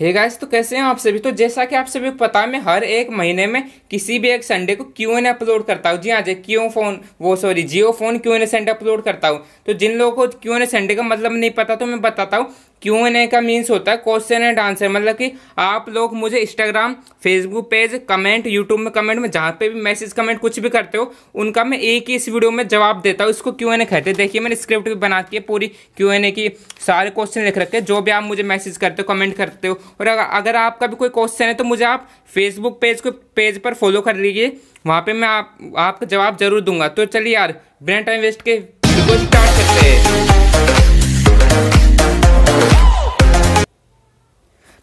Hey guys तो कैसे हैं आप सभी तो जैसा कि आप सभी को पता है मैं हर एक महीने में किसी भी एक संडे को क्यू एन अपलोड करता हूँ जी हाँ जी क्यों फोन वो सॉरी जियो फोन क्यों एन संडे अपलोड करता हूँ तो जिन लोगों को क्यों एन संडे का मतलब नहीं पता तो मैं बताता हूँ क्यू एन ए का मीन्स होता है क्वेश्चन एंड आंसर मतलब कि आप लोग मुझे Instagram Facebook page comment YouTube में कमेंट में जहाँ पे भी मैसेज कमेंट कुछ भी करते हो उनका मैं एक ही इस वीडियो में जवाब देता हूँ इसको क्यू एन ए कहते हैं देखिए मैंने स्क्रिप्ट भी बना दी है पूरी क्यू एन ए की सारे क्वेश्चन लिख रखे जो भी आप मुझे मैसेज करते हो कमेंट करते हो और अगर आपका भी कोई क्वेश्चन है तो मुझे आप फेसबुक पेज को पेज पर फॉलो कर लीजिए वहाँ पर मैं आप, आपका जवाब जरूर दूंगा तो चलिए यार बिना टाइम वेस्ट के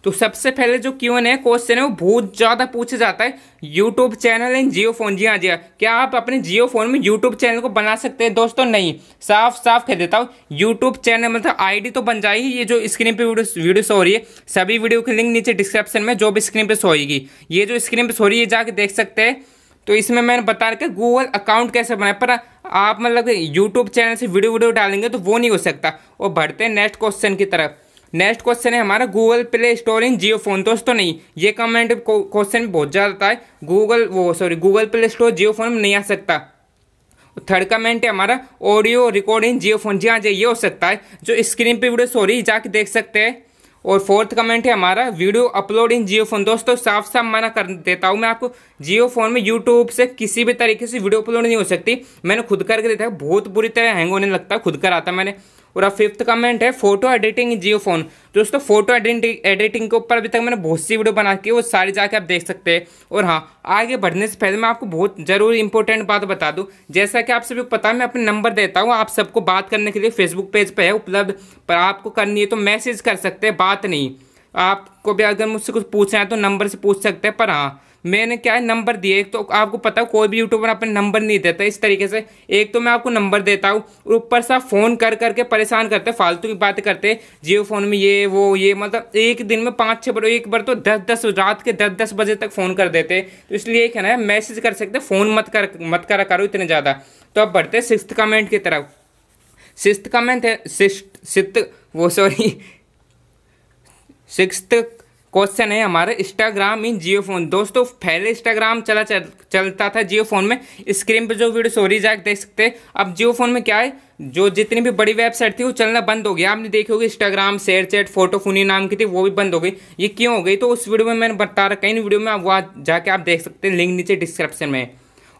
तो सबसे पहले जो क्यू एन ए क्वेश्चन है वो बहुत ज़्यादा पूछा जाता है YouTube channel in Jio phone जी हाँ जी हाँ। क्या आप अपने जियो फोन में यूट्यूब चैनल को बना सकते हैं दोस्तों नहीं साफ साफ कह देता हूँ यूट्यूब चैनल मतलब आईडी तो बन जाएगी ये जो स्क्रीन पे वीडियो सो रही है सभी वीडियो की लिंक नीचे डिस्क्रिप्शन में जो भी स्क्रीन पे सोएगी ये जो स्क्रीन पे सो रही है जाके देख सकते हैं तो इसमें मैंने बता रखा गूगल अकाउंट कैसे बनाए पर आप मतलब यूट्यूब चैनल से वीडियो वीडियो डालेंगे तो वो नहीं हो सकता और बढ़ते हैं नेक्स्ट क्वेश्चन की तरफ नेक्स्ट क्वेश्चन है हमारा Google Play Store in Jio phone दोस्तों नहीं ये कमेंट क्वेश्चन बहुत ज़्यादा था है गूगल वो sorry Google Play Store Jio phone में नहीं आ सकता थर्ड कमेंट है हमारा ऑडियो रिकॉर्डिंग जियो फोन जी हाँ जी ये हो सकता है जो स्क्रीन पे वीडियो सॉरी जाके देख सकते हैं और फोर्थ कमेंट है हमारा video upload in Jio phone दोस्तों साफ साफ मना कर देता हूँ मैं आपको जियो फोन में यूट्यूब से किसी भी तरीके से वीडियो अपलोड नहीं हो सकती मैंने खुद करके देखा बहुत बुरी तरह हैंग होने लगता है खुद कर आता मैंने और अब फिफ्थ कमेंट है photo editing in Jio phone दोस्तों फोटो एडिटिंग के ऊपर अभी तक मैंने बहुत सी वीडियो बना के वो सारी जाके आप देख सकते हैं और हाँ आगे बढ़ने से पहले मैं आपको बहुत ज़रूर इंपॉर्टेंट बात बता दूँ जैसा कि आप सभी को पता है मैं अपने नंबर देता हूँ आप सबको बात करने के लिए फेसबुक पेज पर है उपलब्ध पर आपको करनी है तो मैसेज कर सकते हैं बात नहीं आपको भी अगर मुझसे कुछ पूछना है तो नंबर से पूछ सकते हैं पर हाँ मैंने क्या है नंबर दिए एक तो आपको पता कोई भी यूट्यूबर अपने नंबर नहीं देता इस तरीके से एक तो मैं आपको नंबर देता हूँ और ऊपर से आप फ़ोन कर करके परेशान करते फालतू की बात करते जियो फ़ोन में ये वो ये मतलब एक दिन में पाँच छः बजे एक बार तो दस दस रात के दस दस बजे तक फ़ोन कर देते तो इसलिए क्या ना मैसेज कर सकते फ़ोन मत कर मत करा करो इतने ज़्यादा तो अब बढ़ते सिक्स कमेंट की तरफ सिक्स कमेंट है सिक्स वो सॉरी सिक्स क्वेश्चन है हमारे इंस्टाग्राम इन जियो फोन दोस्तों पहले इंस्टाग्राम चला चल, चलता था जियो फोन में स्क्रीन पर जो वीडियो सोरी जाए देख सकते हैं अब जियो फोन में क्या है जो जितनी भी बड़ी वेबसाइट थी वो चलना बंद हो गया आपने देखी होगी इंस्टाग्राम शेयर चैट फोटो फोनी नाम की थी वो भी बंद हो गई ये क्यों हो गई तो उस वीडियो में मैंने बता रहा कई वीडियो में आप वहाँ जाके आप देख सकते हैं लिंक नीचे डिस्क्रिप्शन में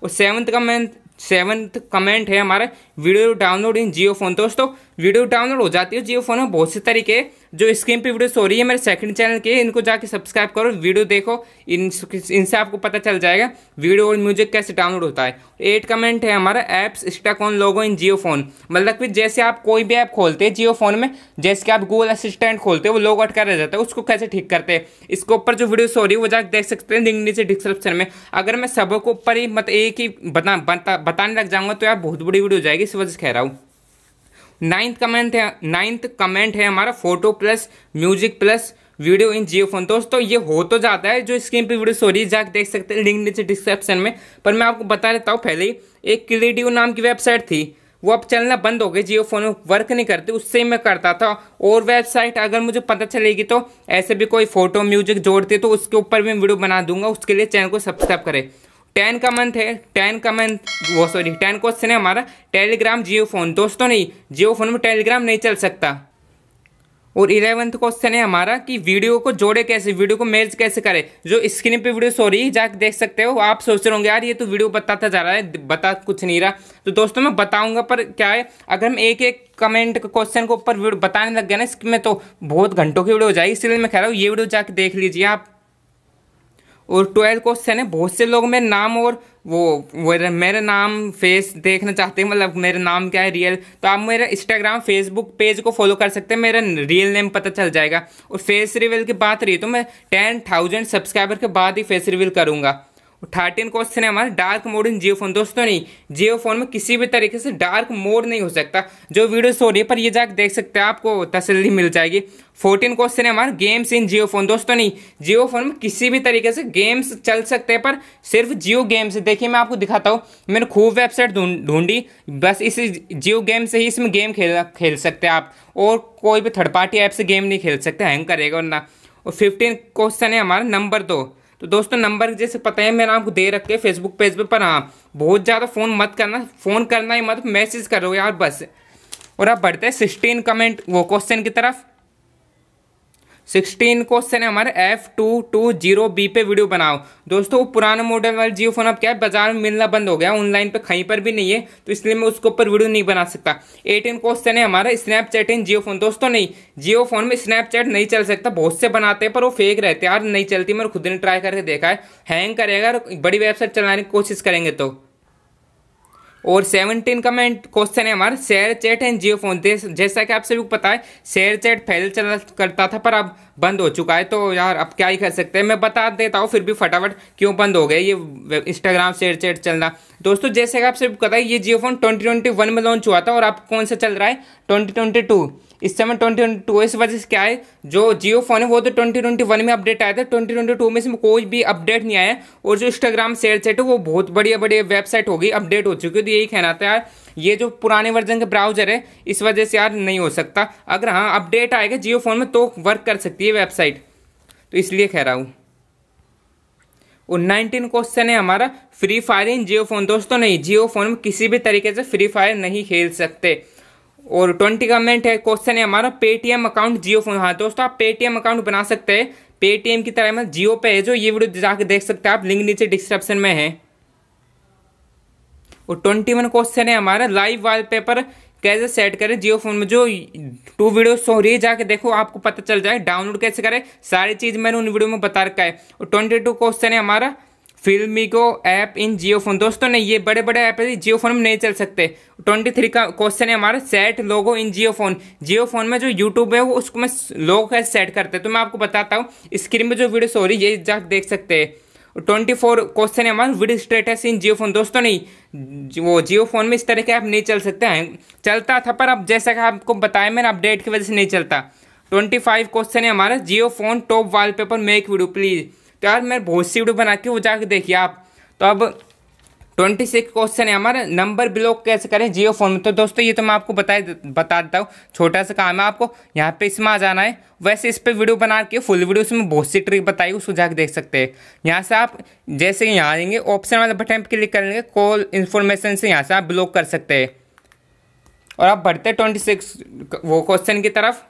और सेवन्थ कमेंट सेवन्थ कमेंट है हमारा video download in Jio phone दोस्तों वीडियो डाउनलोड हो जाती है जियो फोन में बहुत से तरीके जो स्क्रीन पे वीडियो सो रही है मेरे सेकंड चैनल के इनको जाके सब्सक्राइब करो वीडियो देखो इन इनसे आपको पता चल जाएगा वीडियो और म्यूजिक कैसे डाउनलोड होता है एट कमेंट है हमारा apps स्टाकॉन logo in Jio phone मतलब कि जैसे आप कोई भी ऐप खोलते हैं जियो फोन में जैसे कि आप गूगल असिस्टेंट खोलते हो वो लोग अटका रह जाता है उसको कैसे ठीक करते हैं इसके ऊपर जो वीडियो सो रही है वो जाकर देख सकते हैं लिंक नीचे डिस्क्रिप्शन में अगर मैं सबको ऊपर ही मतलब एक ही बता बताने लग जाऊंगा तो यार बहुत बड़ी वीडियो हो जाएगी इस वजह से कह रहा हूँ नाइन्थ कमेंट है नाइन्थ कमेंट है हमारा photo plus music plus video in Jio phone दोस्तों ये हो तो जाता है जो स्क्रीन पे वीडियो सॉरी जाकर देख सकते हैं लिंक नीचे डिस्क्रिप्शन में पर मैं आपको बता देता हूँ पहले ही एक क्रिएटिव नाम की वेबसाइट थी वो अब चलना बंद हो गई जियो फोन वर्क नहीं करते उससे ही मैं करता था और वेबसाइट अगर मुझे पता चलेगी तो ऐसे भी कोई फोटो म्यूजिक जोड़ते तो उसके ऊपर मैं वीडियो बना दूंगा उसके लिए चैनल को सब्सक्राइब करें टेन का मंथ है टेन का मंथ वो सॉरी टेन क्वेश्चन है हमारा टेलीग्राम जियो फोन दोस्तों नहीं जियो फोन में टेलीग्राम नहीं चल सकता और इलेवंथ क्वेश्चन है हमारा कि वीडियो को जोड़े कैसे वीडियो को मैच कैसे करें जो स्क्रीन पे वीडियो सो रही जाके देख सकते हो आप सोच रहे होंगे यार ये तो वीडियो बताता जा रहा है बता कुछ नहीं रहा तो दोस्तों मैं बताऊंगा पर क्या है अगर हम एक एक कमेंट क्वेश्चन को ऊपर वीडियो बताने लग गया ना इसमें तो बहुत घंटों की वीडियो हो जाएगी इसलिए मैं कह रहा हूँ ये वीडियो जाके देख लीजिए आप और ट्वेल्व क्वेश्चन है बहुत से लोग मेरे नाम और वो, वो मेरे नाम फेस देखना चाहते हैं मतलब मेरा नाम क्या है रियल तो आप मेरे इंस्टाग्राम फेसबुक पेज को फॉलो कर सकते हैं मेरा रियल नेम पता चल जाएगा और फेस रिवील की बात रही तो मैं टेन थाउजेंड सब्सक्राइबर के बाद ही फेस रिवील करूँगा थर्टीन क्वेश्चन है हमारा dark mode in Jio phone दोस्तों नहीं जियो फोन में किसी भी तरीके से डार्क मोड नहीं हो सकता जो वीडियो सो रही है पर ये जाकर देख सकते हैं आपको तसल्ली मिल जाएगी फोर्टीन क्वेश्चन है हमारा गेम्स इन जियो फोन दोस्तों नहीं जियो फोन में किसी भी तरीके से गेम्स चल सकते हैं पर सिर्फ जियो गेम्स देखिए मैं आपको दिखाता हूँ मैंने खूब वेबसाइट ढूंढी बस इस जियो गेम से ही इसमें गेम खेल खेल सकते हैं आप और कोई भी थर्ड पार्टी ऐप से गेम नहीं खेल सकते हैंग करेगा वरना और फिफ्टीन क्वेश्चन है हमारा नंबर दो तो दोस्तों नंबर जैसे पता है मैंने आपको दे रखे फेसबुक पेज पे पर हाँ बहुत ज़्यादा फ़ोन मत करना फ़ोन करना ही मत मैसेज करो यार बस और आप बढ़ते हैं सिक्सटीन कमेंट वो क्वेश्चन की तरफ सिक्सटीन क्वेश्चन है हमारे F two two zero B पे वीडियो बनाओ दोस्तों वो पुराना मॉडल वाला जियो फोन अब क्या है बाजार में मिलना बंद हो गया ऑनलाइन पे कहीं पर भी नहीं है तो इसलिए मैं उसके ऊपर वीडियो नहीं बना सकता एटीन क्वेश्चन है हमारा स्नैपचैट इन जियो फोन दोस्तों नहीं जियो फोन में स्नैपचैट नहीं चल सकता बहुत से बनाते हैं पर वो फेक रहते हैं यार नहीं चलती मैंने खुद ने ट्राई करके देखा है हैंग करेगा बड़ी वेबसाइट चलाने की कोशिश करेंगे तो और सेवनटीन का मैं क्वेश्चन है हमारा share chat and Jio phone जैसा कि आप सभी को पता है शेयर चैट पहले चला करता था पर अब बंद हो चुका है तो यार अब क्या ही कर सकते हैं मैं बता देता हूँ फिर भी फटाफट क्यों बंद हो गया ये इंस्टाग्राम शेयर चैट चलना दोस्तों जैसे कि आप सभी को पता है ये Jio phone twenty twenty one में लॉन्च हुआ था और अब कौन सा चल रहा है ट्वेंटी ट्वेंटी टू इस समय ट्वेंटी ट्वेंटी टू इस वजह से क्या है जो जियो फोन है वो तो ट्वेंटी ट्वेंटी वन में अपडेट आया था ट्वेंटी ट्वेंटी टू में इसमें कोई भी अपडेट नहीं आया और जो इंस्टाग्राम शेयर चैट है वो बहुत बढ़िया बढ़िया वेबसाइट होगी अपडेट हो चुकी है यही कहना था यार ये जो पुराने वर्जन का ब्राउजर है इस वजह से यार नहीं हो सकता अगर हाँ अपडेट आएगा जियो फोन में तो वर्क कर सकती है वेबसाइट तो इसलिए कह रहा हूँ और नाइनटीन क्वेश्चन है हमारा free fire in Jio phone दोस्तों नहीं जियो फोन में किसी भी तरीके से फ्री फायर नहीं खेल सकते और ट्वेंटी कमेंट है क्वेश्चन है हमारा पेटीएम अकाउंट जियो फोन हाँ दोस्तों आप पेटीएम अकाउंट बना सकते हैं पेटीएम की तरह मत जियो पे है जो ये वीडियो जाकर देख सकते हैं आप लिंक नीचे डिस्क्रिप्शन में है और ट्वेंटी वन क्वेश्चन है हमारा लाइव वॉलपेपर कैसे सेट करें जियो फोन में जो टू वीडियो सो रही है जाके देखो आपको पता चल जाए डाउनलोड कैसे करें सारी चीज़ मैंने उन वीडियो में बता रखा है और ट्वेंटी टू क्वेश्चन है हमारा फिल्मिको ऐप इन जियो फोन दोस्तों नहीं ये बड़े बड़े ऐप है जियो फोन में नहीं चल सकते ट्वेंटी थ्री का क्वेश्चन है हमारा set logo in Jio phone Jio phone में जो यूट्यूब है वो उसको मैं लोगो कैसे सेट करते हैं तो मैं आपको बताता हूँ स्क्रीन में जो वीडियो सो रही है ये जाकर देख सकते हैं ट्वेंटी फोर क्वेश्चन है हमारा with status in Jio phone दोस्तों नहीं वो जियो फोन में इस तरह के आप नहीं चल सकते हैं चलता था पर अब जैसा कि आपको बताया मैंने अपडेट की वजह से नहीं चलता ट्वेंटी फाइव क्वेश्चन है हमारा Jio phone top wallpaper make video please तो यार मैं बहुत सी वीडियो बना के वो जाकर देखिए आप तो अब ट्वेंटी सिक्स क्वेश्चन है हमारा नंबर ब्लॉक कैसे करें जियो फोन में तो दोस्तों ये तो मैं आपको बता बता देता हूँ छोटा सा काम है आपको यहाँ पे इसमें आ जाना है वैसे इस पर वीडियो बना के फुल वीडियो उसमें बहुत सी ट्रिक बताई उसको जाके देख सकते हैं यहाँ से आप जैसे यहाँ आएंगे ऑप्शन वाले बटन पर क्लिक करेंगे कॉल इन्फॉर्मेशन से यहाँ से आप ब्लॉक कर सकते हैं और आप बढ़ते ट्वेंटी सिक्स वो क्वेश्चन की तरफ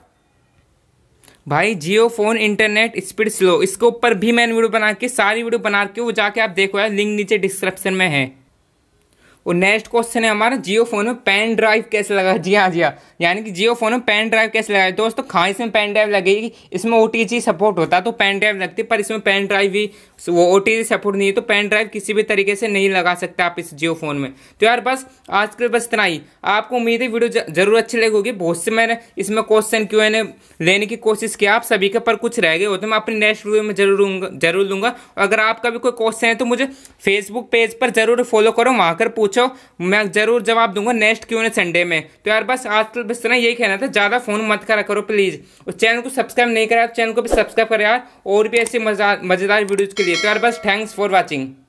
भाई Jio phone internet speed slow इसके ऊपर भी मैंने वीडियो बना के सारी वीडियो बना के वो जाके आप देखो यार लिंक नीचे डिस्क्रिप्शन में है और नेक्स्ट क्वेश्चन है हमारा जियो फोन में पेन ड्राइव कैसे लगा जी हाँ जी हाँ यानी कि जियो फोन में पेन ड्राइव कैसे लगाए दोस्तों खाँ इसमें पेन ड्राइव लगेगी इसमें ओ सपोर्ट होता तो पेन ड्राइव लगती है पर इसमें पेन ड्राइव भी वो ओ सपोर्ट नहीं है तो पेन ड्राइव किसी भी तरीके से नहीं लगा सकते आप इस जियो फोन में तो यार बस आज के बस इतना ही आपको उम्मीद है वीडियो जरूर अच्छी लगेगी बहुत से मैंने इसमें क्वेश्चन क्यों लेने की कोशिश किया आप सभी के पर कुछ रह गए हो तो मैं अपने नेक्स्ट वीडियो में जरूर जरूर लूँगा अगर आपका भी कोई क्वेश्चन है तो मुझे फेसबुक पेज पर जरूर फॉलो करो वहाँ कर पूछ पूछो मैं ज़रूर जवाब दूंगा नेक्स्ट क्यों संडे में तो यार बस आज कल बस ना यही कहना था ज़्यादा फ़ोन मत करा करो प्लीज़ और चैनल को सब्सक्राइब नहीं करा तो चैनल को भी सब्सक्राइब करें यार और भी ऐसे मज़ेदार वीडियोज़ के लिए तो यार बस थैंक्स फॉर वॉचिंग